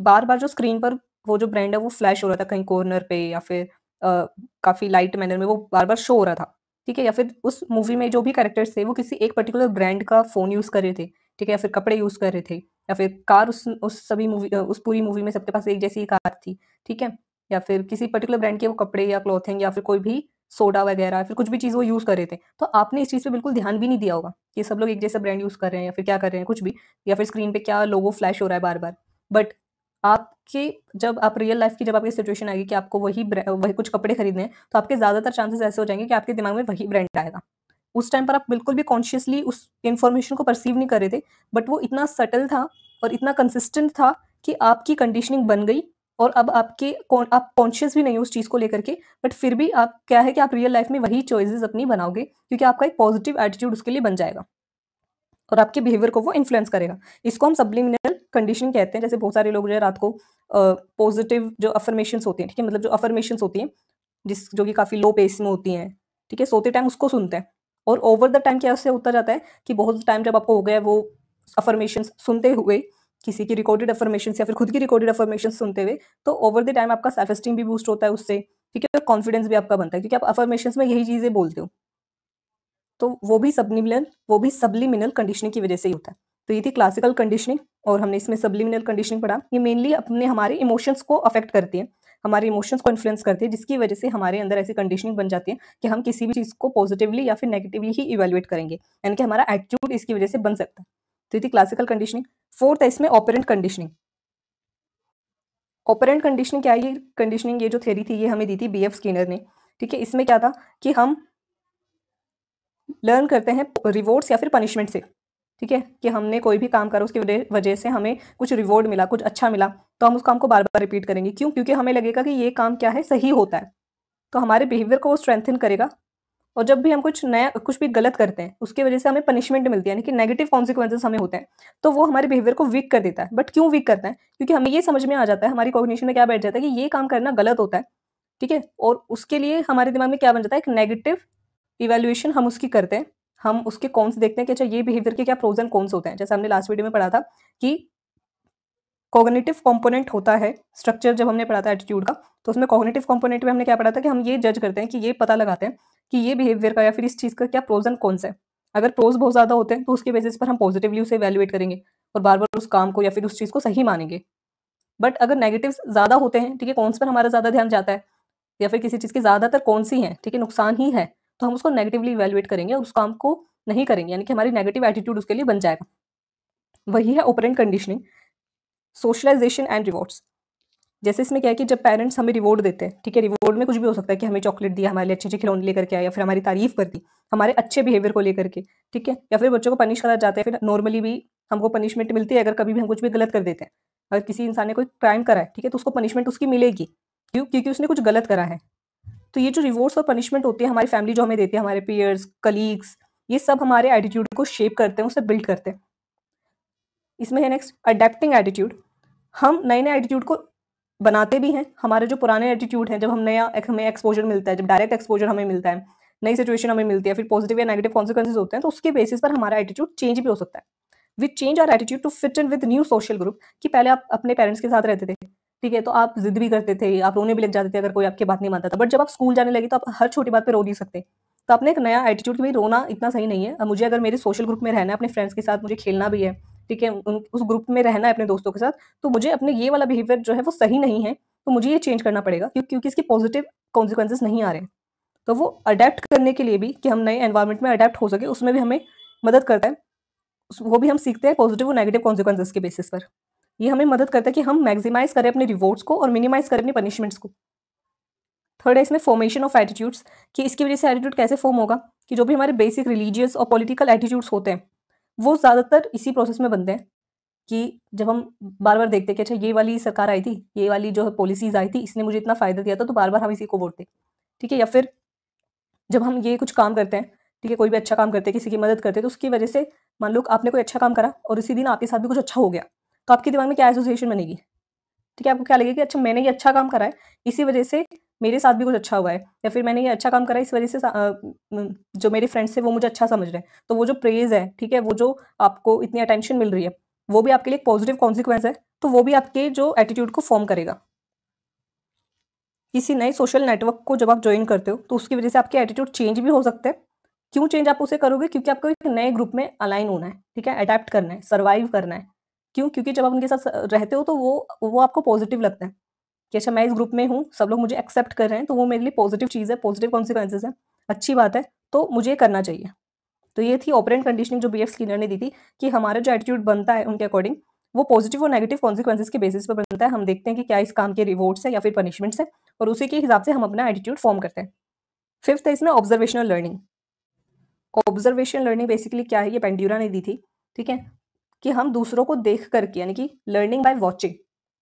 बार बार जो स्क्रीन पर वो जो ब्रांड है वो फ्लैश हो रहा था कहीं कॉर्नर पे या फिर आ, काफी लाइट मैनर में वो बार बार शो हो रहा था ठीक है या फिर उस मूवी में जो भी कैरेक्टर्स थे वो किसी एक पर्टिकुलर ब्रांड का फ़ोन यूज़ कर रहे थे ठीक है या फिर कपड़े यूज़ कर रहे थे या फिर कार उस उस सभी मूवी उस पूरी मूवी में सबके पास एक जैसी कार थी ठीक है या फिर किसी पर्टिकुलर ब्रांड के वो कपड़े या क्लॉथिंग या फिर कोई भी सोडा वगैरह फिर कुछ भी चीज़ वो यूज़ कर रहे थे तो आपने इस चीज़ पे बिल्कुल ध्यान भी नहीं दिया होगा कि सब लोग एक जैसा ब्रांड यूज़ कर रहे हैं या फिर क्या कर रहे हैं कुछ भी या फिर स्क्रीन पे क्या लोगो फ्लैश हो रहा है बार बार बट आपके जब आप रियल लाइफ की जब आपकी सिचुएशन आएगी कि आपको वही वही कुछ कपड़े खरीदने हैं तो आपके ज़्यादातर चांसेस ऐसे हो जाएंगे कि आपके दिमाग में वही ब्रांड आएगा उस टाइम पर आप बिल्कुल भी कॉन्शियसली उस इन्फॉर्मेशन को परसीव नहीं कर रहे थे बट वो इतना सटल था और इतना कंसिस्टेंट था कि आपकी कंडीशनिंग बन गई और अब आपके आप कॉन्शियस भी नहीं हो उस चीज़ को लेकर के बट फिर भी आप क्या है कि आप रियल लाइफ में वही चॉइसेस अपनी बनाओगे क्योंकि आपका एक पॉजिटिव एटीट्यूड उसके लिए बन जाएगा और आपके बिहेवियर को वो इन्फ्लुएंस करेगा इसको हम सब्लिमिनल कंडीशन कहते हैं जैसे बहुत सारे लोग जो है रात को पॉजिटिव जो अफर्मेशन होती हैं ठीक है मतलब जो अफर्मेशन होती हैं जिस जो कि काफ़ी लो पेस में होती हैं ठीक है सोते टाइम उसको सुनते हैं और ओवर द टाइम क्या उससे होता जाता है कि बहुत टाइम जब आपको हो गया वो अफर्मेशन सुनते हुए किसी की रिकॉर्डेड अफर्मेशन या फिर खुद की रिकॉर्डेड अफर्मेशन सुनते हुए तो ओवर द टाइम आपका सेल्फ स्टीम भी बूस्ट होता है उससे ठीक है और कॉन्फिडेंस भी आपका बनता है क्योंकि आप अफर्मेशन में यही चीज़ें बोलते हो तो वो भी सबनिमिनल वो भी सबलिमिनल कंडीशनिंग की वजह से ही होता है तो ये थी क्लासिकल कंडीशनिंग और हमने इसमें सबलिमिनल कंडीशनिंग पढ़ा ये मेनली अपने हमारे इमोशंस को अफेक्ट करती है हमारे इमोशंस को इन्फ्लुएंस करती है जिसकी वजह से हमारे अंदर ऐसी कंडीशनिंग बन जाती है कि हम किसी भी चीज़ को पॉजिटिवली या फिर नेगेटिवली ही इवेलुएट करेंगे यानी कि हमारा एटीट्यूड इसकी वजह से बन सकता है तो ये थी क्लासिकल कंडीशनिंग फोर्थ है इसमें ऑपरेंट कंडीशनिंग ऑपरेंट कंडीशनिंग क्या है ये कंडीशनिंग ये जो थेरी थी ये हमें दी थी बी एफ स्किनर ने ठीक है इसमें क्या था कि हम लर्न करते हैं रिवॉर्ड्स या फिर पनिशमेंट से ठीक है कि हमने कोई भी काम करा उसकी वजह से हमें कुछ रिवॉर्ड मिला कुछ अच्छा मिला तो हम उस काम को बार बार रिपीट करेंगे क्यों क्योंकि हमें लगेगा कि ये काम क्या है सही होता है तो हमारे बिहेवियर को वो स्ट्रेंथन करेगा और जब भी हम कुछ नया कुछ भी गलत करते हैं उसकी वजह से हमें पनिशमेंट मिलती है यानी कि नेगेटिव कॉन्सिक्वेंसेस हमें होते हैं तो वो हमारे बिहेवियर को वीक कर देता है बट क्यों वीक करता है क्योंकि हमें ये समझ में आ जाता है हमारी कॉग्निशन में क्या बैठ जाता है कि ये काम करना गलत होता है ठीक है और उसके लिए हमारे दिमाग में क्या बन जाता है एक नेगेटिव इवेल्यूएशन हम उसकी करते हैं हम उसके कौन से देखते हैं कि अच्छा ये बिहेवियर के क्या प्रोज एंड कॉन्स होते हैं जैसे हमने लास्ट वीडियो में पढ़ा था कि कॉग्नेटिव कॉम्पोनेंट होता है स्ट्रक्चर जब हमने पढ़ा था एटीट्यूड का तो उसमें कॉग्नेटिव कॉम्पोनेंट में हमने क्या पढ़ा था कि हम ये जज करते हैं कि ये पता लगाते हैं कि ये बिहेवियर का या फिर इस चीज़ का क्या प्रोज एंड सा है अगर प्रोज बहुत ज़्यादा होते हैं तो उसके बेसिस पर हम पॉजिटिवली उसे वैल्यूएट करेंगे और बार बार उस काम को या फिर उस चीज़ को सही मानेंगे बट अगर नेगेटिव ज़्यादा होते हैं ठीक है कॉन्स पर हमारा ज़्यादा ध्यान जाता है या फिर किसी चीज़ के ज़्यादातर कौन सी है ठीक है नुकसान ही है तो हम उसको नेगेटिवली इवेलुएट करेंगे उस काम को नहीं करेंगे यानी कि हमारी नेगेटिव एटीट्यूड उसके लिए बन जाएगा वही है operant conditioning socialization and rewards जैसे इसमें क्या है कि जब पेरेंट्स हमें रिवॉर्ड देते हैं ठीक है रिवॉर्ड में कुछ भी हो सकता है कि हमें चॉकलेट दिया हमारे लिए अच्छे अच्छे खिलौने लेकर के आया या फिर हमारी तारीफ कर दी हमारे अच्छे बिहेवियर को लेकर के ठीक है या फिर बच्चों को पनिश करा जाता है फिर नॉर्मली भी हमको पनिशमेंट मिलती है अगर कभी भी हम कुछ भी गलत कर देते हैं अगर किसी इंसान ने कोई क्राइम करा है ठीक है तो उसको पनिशमेंट उसकी मिलेगी क्यों क्योंकि उसने कुछ गलत करा है तो ये जो रिवॉर्ड्स और पनिशमेंट होती है हमारी फैमिली जो हमें देती है हमारे पेयर्स कलीग्स ये सब हमारे एटीट्यूड को शेप करते हैं उसे बिल्ड करते हैं इसमें है नेक्स्ट अडेप्टिंग एटीट्यूड हम नए नए एटीट्यूड को बनाते भी हैं हमारे जो पुराने एटीट्यूड हैं जब हम नया हमें एक्सपोजर मिलता है जब डायरेक्ट एक्सपोजर हमें मिलता है नई सिचुएशन हमें मिलती है फिर पॉजिटिव या नेगेटिव कॉन्सिक्वेंसेज होते हैं तो उसके बेसिस पर हमारा एटीट्यूड चेंज भी हो सकता है with change our attitude to fit in with new social group कि पहले आप अपने पेरेंट्स के साथ रहते थे ठीक है तो आप जिद भी करते थे आप रोने भी लग जाते थे अगर कोई आपकी बात नहीं मानता था बट जब आप स्कूल जाने लगे तो आप हर छोटी बात पर रो नहीं सकते तो आपने एक नया एटीट्यूड कि भाई रोना इतना सही नहीं है अब मुझे अगर मेरे सोशल ग्रुप में रहना है अपने फ्रेंड्स के साथ मुझे खेलना भी है ठीक है उस ग्रुप में रहना है अपने दोस्तों के साथ तो मुझे अपने ये वाला बिहेवियर जो है वो सही नहीं है तो मुझे ये चेंज करना पड़ेगा क्योंकि इसके पॉजिटिव कॉन्सिक्वेंसेज नहीं आ रहे तो वो अडेप्ट करने के लिए भी कि हम नए एनवायरमेंट में अडेप्ट हो सके उसमें भी हमें मदद करता है वो भी हम सीखते हैं पॉजिटिव और नेगेटिव कॉन्सिक्वेंसेज के बेसिस पर ये हमें मदद करता है कि हम मैक्सिमाइज करें अपने रिवॉर्ड्स को और मिनिमाइज करें अपने पनिशमेंट्स को थर्ड है इसमें फॉर्मेशन ऑफ एटीट्यूड्स कि इसकी वजह से एटीट्यूड कैसे फॉर्म होगा कि जो भी हमारे बेसिक रिलीजियस और पॉलिटिकल एटीट्यूड्स होते हैं वो ज़्यादातर इसी प्रोसेस में बनते हैं कि जब हम बार बार देखते हैं कि अच्छा ये वाली सरकार आई थी ये वाली जो है पॉलिसीज आई थी इसने मुझे इतना फ़ायदा दिया था तो बार बार हम इसी को वोट दें ठीक है या फिर जब हम ये कुछ काम करते हैं ठीक है कोई भी अच्छा काम करते हैं किसी की मदद करते हैं तो उसकी वजह से मान लो आपने कोई अच्छा काम करा और इसी दिन आपके साथ भी कुछ अच्छा हो गया तो आपके दिमाग में क्या एसोसिएशन बनेगी ठीक है आपको क्या लगेगा कि अच्छा मैंने ये अच्छा काम करा है इसी वजह से मेरे साथ भी कुछ अच्छा हुआ है या फिर मैंने ये अच्छा काम करा है इस वजह से जो मेरे फ्रेंड्स थे वो मुझे अच्छा समझ रहे हैं तो वो जो प्रेज है ठीक है वो जो आपको इतनी अटेंशन मिल रही है वो भी आपके लिए पॉजिटिव कॉन्सिक्वेंस है तो वो भी आपके जो एटीट्यूड को फॉर्म करेगा किसी नए सोशल नेटवर्क को जब आप ज्वाइन करते हो तो उसकी वजह से आपके एटीट्यूड चेंज भी हो सकते हैं क्यों चेंज आप उसे करोगे क्योंकि आपको एक नए ग्रुप में अलाइन होना है ठीक है अडेप्ट करना है सर्वाइव करना है क्यों क्योंकि जब आप उनके साथ रहते हो तो वो वो आपको पॉजिटिव लगता है कि अच्छा मैं इस ग्रुप में हूँ सब लोग मुझे एक्सेप्ट कर रहे हैं तो वो मेरे लिए पॉजिटिव चीज़ है पॉजिटिव कॉन्सिक्वेंसेज है अच्छी बात है तो मुझे ये करना चाहिए तो ये थी ऑपरेंट कंडीशनिंग जो बी एफ स्किनर ने दी थी कि हमारा जो एटीट्यूड बनता है उनके अकॉर्डिंग वो पॉजिटिव और नेगेटिव कॉन्सिक्वेंसेज के बेसिस पर बनता है हम देखते हैं कि क्या इस काम के रिवॉर्ड्स है या फिर पनिशमेंट्स है और उसी के हिसाब से हम अपना एटीट्यूड फॉर्म करते हैं फिफ्थ है इसमें observational learning observation learning basically क्या है ये पेंड्यूरा ने दी थी ठीक है कि हम दूसरों को देख करके यानी कि लर्निंग बाय वॉचिंग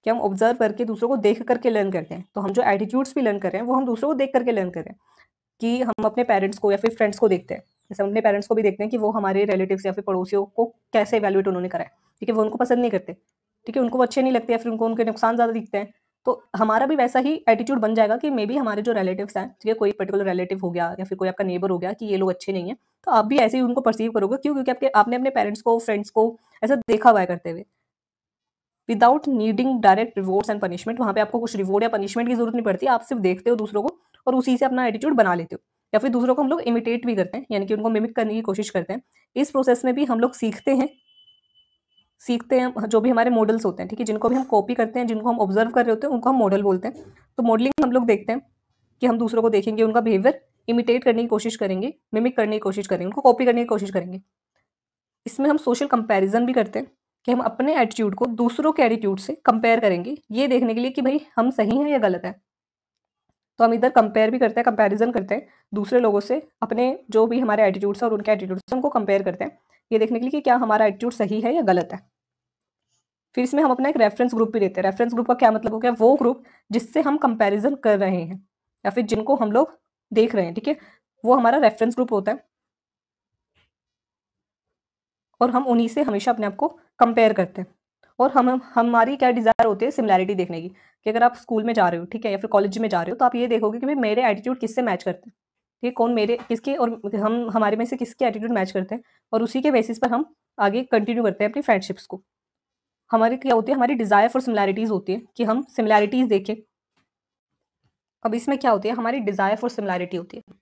कि हम ऑब्जर्व करके दूसरों को देख करके लर्न करते हैं तो हम जो एटीट्यूड्स भी लर्न कर रहे हैं वो हम दूसरों को देख करके लर्न कर रहे हैं कि हम अपने पेरेंट्स को या फिर फ्रेंड्स को देखते हैं जैसे हम अपने पेरेंट्स को भी देखते हैं कि वो हमारे रिलेटिव्स या फिर पड़ोसियों को कैसे एवेलुएट उन्होंने कराए ठीक है वो उनको पसंद नहीं करते ठीक है उनको अच्छे नहीं लगते या फिर उनको उनके नुकसान ज़्यादा दिखते हैं तो हमारा भी वैसा ही एटीट्यूड बन जाएगा कि मे बी हमारे जो रिलेटिव हैं है कोई पर्टिकुलर रिलेटिव हो गया या फिर कोई आपका नेबर हो गया कि ये लोग अच्छे नहीं है तो आप भी ऐसे ही उनको परसीव करोगे क्यों क्योंकि आपके आपने अपने पेरेंट्स को फ्रेंड्स को ऐसा देखा हुआ है करते हुए without needing direct rewards and punishment वहाँ पे आपको कुछ रिवॉर्ड या पनिशमेंट की जरूरत नहीं पड़ती आप सिर्फ देखते हो दूसरों को और उसी से अपना एटीट्यूड बना लेते हो या फिर दूसरों को हम लोग इमिटेट भी करते हैं यानी कि उनको मिमिक करने की कोशिश करते हैं इस प्रोसेस में भी हम लोग सीखते हैं सीखते हैं जो भी हमारे मॉडल्स होते हैं ठीक है जिनको भी हम कॉपी करते हैं जिनको हम ऑब्जर्व कर रहे होते हैं उनको हम मॉडल बोलते हैं तो मॉडलिंग हम लोग देखते हैं कि हम दूसरों को देखेंगे उनका बिहेवियर इमिटेट करने की कोशिश करेंगे मिमिक करने की कोशिश करेंगे उनको कॉपी करने की कोशिश करेंगे इसमें हम सोशल कंपेरिजन भी करते हैं कि हम अपने एटीट्यूड को दूसरों के एटीट्यूड से कंपेयर करेंगे ये देखने के लिए कि भाई हम सही हैं या गलत हैं तो हम इधर कंपेयर भी करते हैं कंपैरिजन करते हैं दूसरे लोगों से अपने जो भी हमारे एटीट्यूड्स और उनके एटीट्यूड्स से उनको कंपेयर करते हैं ये देखने के लिए कि क्या हमारा एटीट्यूड सही है या गलत है फिर इसमें हम अपना एक रेफरेंस ग्रुप भी देते हैं रेफरेंस ग्रुप का क्या मतलब हो गया वो ग्रुप जिससे हम कंपेरिजन कर रहे हैं या फिर जिनको हम लोग देख रहे हैं ठीक है वो हमारा रेफरेंस ग्रुप होता है और हम उन्हीं से हमेशा अपने आप को कंपेयर करते हैं और हम हमारी क्या डिज़ायर होती है सिमिलैरिटी देखने की कि अगर आप स्कूल में जा रहे हो ठीक है या फिर कॉलेज में जा रहे हो तो आप ये देखोगे कि भाई मेरे एटीट्यूड किससे मैच करते हैं ठीक है कौन मेरे किसके और हम हमारे में से किसके एटीट्यूड मैच करते हैं और उसी के बेसिस पर हम आगे कंटिन्यू करते हैं अपनी फ्रेंडशिप्स को हमारे क्या होती है हमारी डिज़ायर फॉर सिमिलैरिटीज़ होती है कि हम सिमिलैरिटीज़ देखें अब इसमें क्या होती है हमारी डिज़ायर फॉर सिमिलैरिटी होती है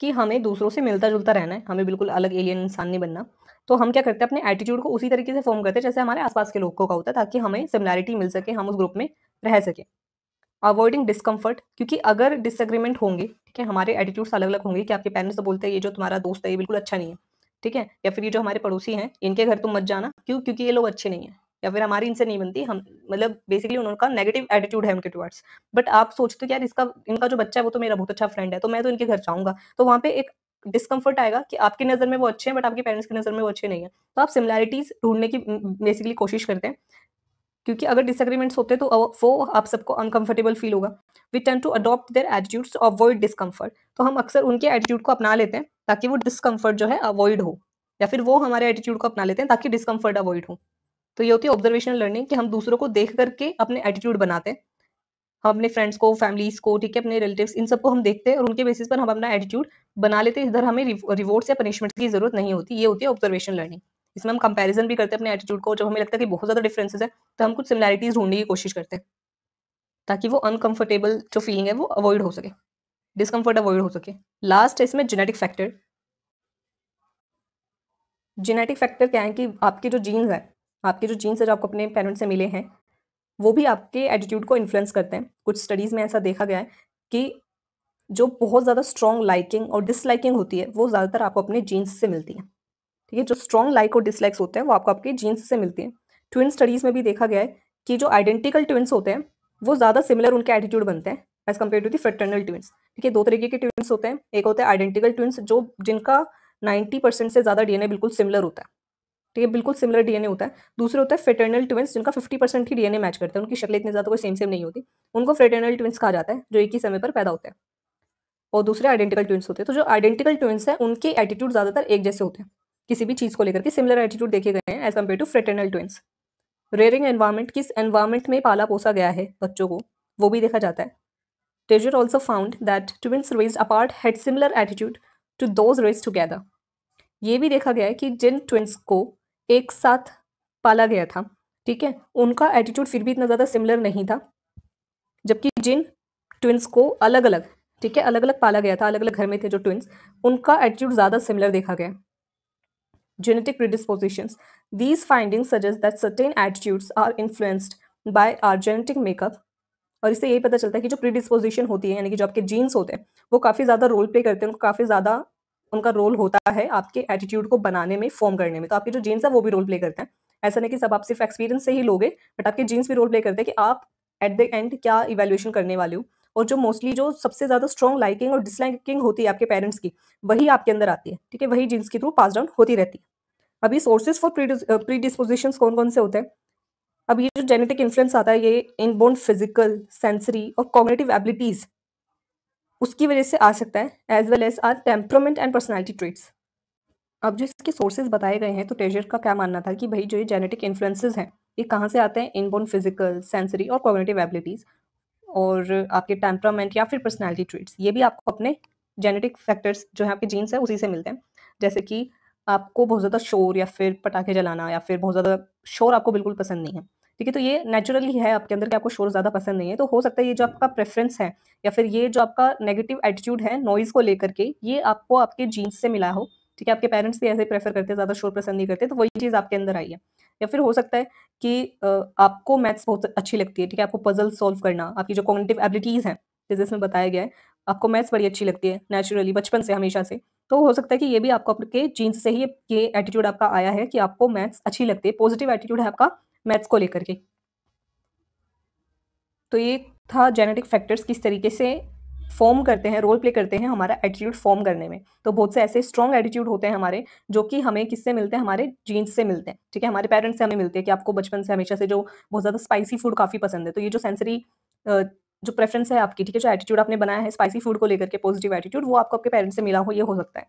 कि हमें दूसरों से मिलता जुलता रहना है हमें बिल्कुल अलग एलियन इंसान नहीं बनना तो हम क्या करते हैं अपने एटीट्यूड को उसी तरीके से फॉर्म करते हैं जैसे हमारे आसपास के लोगों का होता है ताकि हमें सिमिलैरिटी मिल सके हम उस ग्रुप में रह सकें अवॉइडिंग डिस्कम्फर्ट क्योंकि अगर डिसएग्रीमेंट होंगे ठीक है हमारे एटीट्यूड्स अलग अलग होंगे कि आपके पेरेंट्स तो बोलते हैं ये जो तुम्हारा दोस्त है ये बिल्कुल अच्छा नहीं है ठीक है या फिर ये जो हमारे पड़ोसी हैं इनके घर तुम मत जाना क्यों क्योंकि ये लोग अच्छे नहीं हैं या फिर हमारी इनसे नहीं बनती हम मतलब बेसिकली उनका नेगेटिव एटीट्यूड है उनके टुवर्ड्स बट आप सोचते हो यार इसका इनका जो बच्चा है वो तो मेरा बहुत अच्छा फ्रेंड है तो मैं तो इनके घर जाऊंगा तो वहाँ पे एक डिस्कम्फर्ट आएगा कि आपकी नज़र में वो अच्छे हैं बट आपके पेरेंट्स की नज़र में वो अच्छे नहीं है तो आप सिमिलैरिटीज ढूंढने की बेसिकली कोशिश करते हैं क्योंकि अगर डिसएग्रीमेंट्स होते तो वो आप सबको अनकंफर्टेबल फील होगा we tend to adopt their attitudes to avoid discomfort तो हम अक्सर उनके एटीट्यूड को अपना लेते हैं ताकि वो डिस्कम्फर्ट जो है अवॉइड हो या फिर वो हमारे एटीट्यूड को अपना लेते हैं ताकि डिस्कम्फर्ट अवॉइड हो तो ये होती है ऑब्जर्वेशनल लर्निंग कि हम दूसरों को देख करके अपने एटीट्यूड बनाते हैं हम अपने फ्रेंड्स को फैमिलीज को ठीक है अपने रिलेटिव इन सबको हम देखते हैं और उनके बेसिस पर हम अपना एटीट्यूड बना लेते हैं इधर हमें रिवॉर्ड्स या पनिशमेंट की जरूरत नहीं होती ये होती है ऑब्जर्वेशन लर्निंग इसमें हम कंपैरिजन भी करते हैं अपने एटीट्यूड को जब हमें लगता है कि बहुत ज़्यादा डिफरेंसेस है तो हम कुछ सिमिलैरिटीज ढूंढने की कोशिश करते हैं ताकि वो अनकंफर्टेबल जो फीलिंग है वो अवॉइड हो सके डिस्कम्फर्ट अवॉइड हो सके लास्ट है इसमें जेनेटिक फैक्टर जेनेटिक फैक्टर क्या है कि आपके जो जीन्स हैं आपके जो जीन्स है जो आपको अपने पेरेंट्स से मिले हैं वो भी आपके एटीट्यूड को इन्फ्लुएंस करते हैं कुछ स्टडीज़ में ऐसा देखा गया है कि जो बहुत ज़्यादा स्ट्रॉन्ग लाइकिंग और डिसलाइकिंग होती है वो ज़्यादातर आपको अपने जीन्स से मिलती है ठीक है जो स्ट्रॉन्ग लाइक और डिसलाइक्स होते हैं वो आपको आपके जीन्स से मिलती है ट्विन स्टडीज़ में भी देखा गया है कि जो आइडेंटिकल ट्विन्स होते हैं वो ज़्यादा सिमिलर उनके एटीट्यूड बनते हैं as compared to the fraternal twins ठीक है दो तरीके के ट्विन्स होते हैं एक होते हैं आइडेंटिकल ट्विन्स जो जिनका 90 परसेंट से ज़्यादा डीएनए बिल्कुल सिमिलर होता है ठीक है बिल्कुल सिमिलर डीएनए होता है दूसरे होता है फेटर्नल ट्विंस जिनका फिफ्टी परसेंट ही डीएनए मैच करता है उनकी शक्ल इतने ज़्यादा कोई सेम सेम नहीं होती उनको फेटर्नल ट्विंस कहा जाता है जो एक ही समय पर पैदा होते हैं और दूसरे आइडेंटिकल ट्विंस होते हैं तो जो आइडेंटिकल ट्विंस है उनके एटीट्यूड ज़्यादातर एक जैसे होते हैं किसी भी चीज़ को लेकर के सिमिलर एटीट्यूड देखे गए हैं as compared to fraternal twins rearing environment किस एनवायरमेंट में पाला पोसा गया है बच्चों को वो भी देखा जाता है Treasure also found that twins raised apart had similar attitude to those raised together. ये भी देखा गया है कि जिन ट्विंस को एक साथ पाला गया था ठीक है उनका एटीट्यूड फिर भी इतना ज़्यादा सिमिलर नहीं था जबकि जिन ट्विंस को अलग अलग ठीक है अलग अलग पाला गया था अलग अलग घर में थे जो ट्विंस उनका एटीट्यूड ज़्यादा सिमिलर देखा गया genetic predispositions. These finding suggest that certain attitudes are influenced by our genetic makeup और इससे यही पता चलता है कि जो प्रीडिस्पोजिशन होती है यानी कि जो आपके जीन्स होते हैं वो काफ़ी ज़्यादा रोल प्ले करते हैं उनको काफ़ी ज़्यादा उनका रोल होता है आपके एटीट्यूड को बनाने में फॉर्म करने में तो आपके जो जीन्स है वो भी रोल प्ले करते हैं ऐसा नहीं कि सब आप सिर्फ एक्सपीरियंस से ही लोगे बट आपके जीन्स भी रोल प्ले करते हैं कि आप एट द एंड क्या इवेल्युएशन करने वाले हो और जो मोस्टली जो सबसे ज़्यादा स्ट्रॉन्ग लाइकिंग और डिसलाइकिंग होती है आपके पेरेंट्स की वही आपके अंदर आती है ठीक है वही जीन्स के थ्रू पास डाउन होती रहती है अभी सोर्सेज फॉर प्री डिस्पोजिशन कौन कौन से होते हैं अब ये जो जेनेटिक इन्फ्लुएंस आता है ये इनबोर्न फिजिकल सेंसरी और कॉग्नेटिव एबिलिटीज़ उसकी वजह से आ सकता है as well as our temperament and personality traits अब जो इसके सोर्सेज बताए गए हैं तो ट्रेजर का क्या मानना था कि भाई जो ये जेनेटिक इन्फ्लुएंसेज हैं ये कहाँ से आते हैं इनबोर्न फिजिकल सेंसरी और कॉग्नेटिव एबिलिटीज़ और आपके टेम्परामेंट या फिर पर्सनैलिटी ट्रेट्स ये भी आपको अपने जेनेटिक फैक्टर्स जो है आपके जीन्स हैं उसी से मिलते हैं जैसे कि आपको बहुत ज़्यादा शोर या फिर पटाखे जलाना या फिर बहुत ज़्यादा शोर आपको बिल्कुल पसंद नहीं है ठीक है तो ये नेचुरली है आपके अंदर कि आपको शोर ज़्यादा पसंद नहीं है तो हो सकता है ये जो आपका प्रेफरेंस है या फिर ये जो आपका नेगेटिव एटीट्यूड है नॉइज़ को लेकर के ये आपको आपके जीन्स से मिला हो ठीक है आपके पेरेंट्स भी ऐसे प्रेफर करते हैं ज़्यादा शोर पसंद नहीं करते तो वही चीज़ आपके अंदर आई है या फिर हो सकता है कि आपको मैथ्स बहुत अच्छी लगती है ठीक है आपको पजल सॉल्व करना आपकी जो कॉग्निटिव एबिलिटीज़ हैं जिसमें बताया गया है आपको मैथ्स बड़ी अच्छी लगती है नेचुरली बचपन से हमेशा से तो हो सकता है कि ये भी आपको आपके जीन्स से ही ये एटीट्यूड आपका आया है कि आपको मैथ्स अच्छी लगती है पॉजिटिव एटीट्यूड है आपका मैथ्स को लेकर के तो ये था जेनेटिक फैक्टर्स किस तरीके से फॉर्म करते हैं रोल प्ले करते हैं हमारा एटीट्यूड फॉर्म करने में तो बहुत से ऐसे स्ट्रॉन्ग एटीट्यूड होते हैं हमारे जो कि हमें किससे मिलते हैं हमारे जीन्स से मिलते हैं ठीक है हमारे पेरेंट्स से हमें मिलते हैं कि आपको बचपन से हमेशा से जो बहुत ज़्यादा स्पाइसी फूड काफ़ी पसंद है तो ये जो सेंसरी जो प्रेफरेंस है आपकी ठीक है जो एटीट्यूड आपने बनाया है स्पाइसी फूड को लेकर के पॉजिटिव एटीट्यूड वो आपको आपके पेरेंट्स से मिला हो ये हो सकता है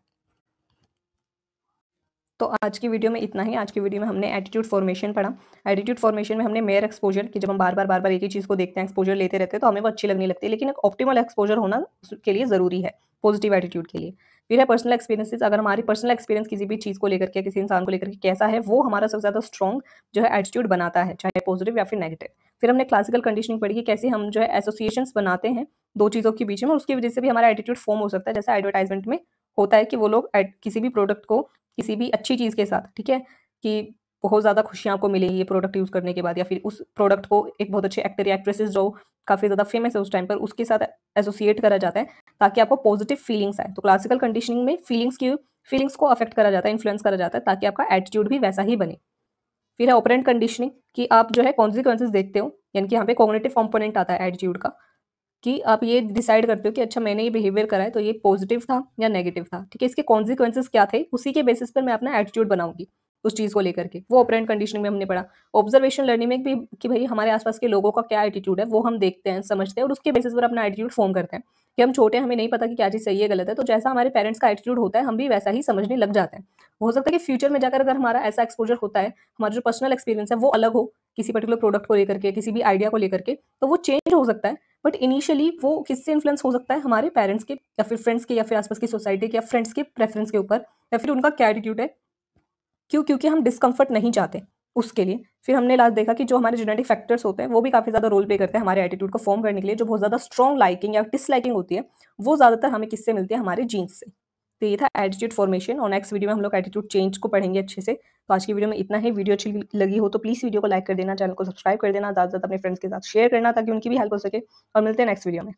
तो आज की वीडियो में इतना ही आज की वीडियो में हमने एटीट्यूड फॉर्मेशन पढ़ा एटीट्यूड फॉर्मेशन में हमने मेयर एक्सपोजर कि जब हम बार बार बार बार एक ही चीज़ को देखते हैं एक्सपोजर लेते रहते हैं तो हमें वो अच्छी लगने लगती है लेकिन एक ऑप्टिमल एक्सपोजर होना के लिए ज़रूरी है पॉजिटिव एटीट्यूड के लिए फिर है पर्सनल एक्सपीरियंसिस अगर हमारी पर्सनल एक्सपीरियंस किसी भी चीज़ को लेकर के किसी इंसान को लेकर के कैसा है वो हमारा सबसे ज़्यादा स्ट्रॉन्ग जो है एटीट्यूड बनाता है चाहे पॉजिटिव या फिर नेगेटिव फिर हमने क्लासिकल कंडीशनिंग पढ़ी कि कैसे हम जो है एसोसिएशन बनाते हैं दो चीज़ों के बीच में उसकी वजह से भी हमारा एटीट्यूड फॉर्म हो सकता है जैसे एडवर्टाइजमेंट में होता है कि वो लोग किसी भी प्रोडक्ट को किसी भी अच्छी चीज़ के साथ ठीक है कि बहुत ज़्यादा खुशियाँ आपको मिलेगी ये प्रोडक्ट यूज़ करने के बाद या फिर उस प्रोडक्ट को एक बहुत अच्छे एक्टर या एक्ट्रेसेस जो काफ़ी ज़्यादा फेमस है उस टाइम पर उसके साथ एसोसिएट करा जाता है ताकि आपको पॉजिटिव फीलिंग्स आए तो क्लासिकल कंडीशनिंग में फीलिंग्स की फीलिंग्स को अफेक्ट करा जाता है इन्फ्लुएंस करा जाता है ताकि आपका एटीट्यूड भी वैसा ही बने फिर है ऑपरेंट कंडीशनिंग कि आप जो है कॉन्सिक्वेंसेज देखते हो यानी कि यहाँ पे कॉग्नेटिव कॉम्पोनेंट आता है एटीट्यूड का कि आप ये डिसाइड करते हो कि अच्छा मैंने ये बिहेवियर करा है तो ये पॉजिटिव था या नेगेटिव था ठीक है इसके कॉन्सिक्वेंसेस क्या थे उसी के बेसिस पर मैं अपना एटीट्यूड बनाऊंगी उस चीज़ को लेकर के वो ऑपरेंट कंडीशन में हमने पढ़ा ऑब्जर्वेशन लर्निंग में भी कि भाई हमारे आसपास के लोगों का क्या एटीट्यूड है वो हम देखते हैं समझते हैं और उसके बेसिस पर अपना एटीट्यूड फॉर्म करते हैं कि हम छोटे हमें नहीं पता कि क्या चीज़ सही है गलत है तो जैसा हमारे पेरेंट्स का एटीट्यूड होता है हम भी वैसा ही समझने लग जाते हैं हो सकता है कि फ्यूचर में जाकर अगर हमारा ऐसा एक्सपोजर होता है हमारा जो पर्सनल एक्सपीरियंस है वो अलग हो किसी पर्टिकुलर प्रोडक्ट को लेकर के किसी भी आइडिया को लेकर के तो वो चेंज हो सकता है बट इनिशियली वो किससे इन्फ्लुएंस हो सकता है हमारे पेरेंट्स के या फिर फ्रेंड्स के या फिर आसपास की सोसाइटी के या फ्रेंड्स के प्रेफरेंस के ऊपर या फिर उनका क्या एटीट्यूड है क्यों क्योंकि हम डिस्कम्फर्ट नहीं चाहते उसके लिए फिर हमने लास्ट देखा कि जो हमारे जेनेटिक फैक्टर्स होते हैं वो भी काफ़ी ज़्यादा रोल प्ले करते हैं हमारे एटीट्यूड को फॉर्म करने के लिए जो बहुत ज़्यादा स्ट्रॉन्ग लाइकिंग या डिसलाइकिंग होती है वो ज़्यादातर हमें किससे मिलती है हमारे जीन्स से तो ये था एटीट्यूड फॉर्मेशन और नेक्स्ट वीडियो में हम लोग एटीट्यूड चेंज को पढ़ेंगे अच्छे से तो आज की वीडियो में इतना ही वीडियो अच्छी लगी हो तो प्लीज़ वीडियो को लाइक कर देना चैनल को सब्सक्राइब कर देना ज़्यादा ज़्यादा अपने फ्रेंड्स के साथ शेयर करना ताकि उनकी भी हेल्प हो सके और मिलते हैं नेक्स्ट वीडियो में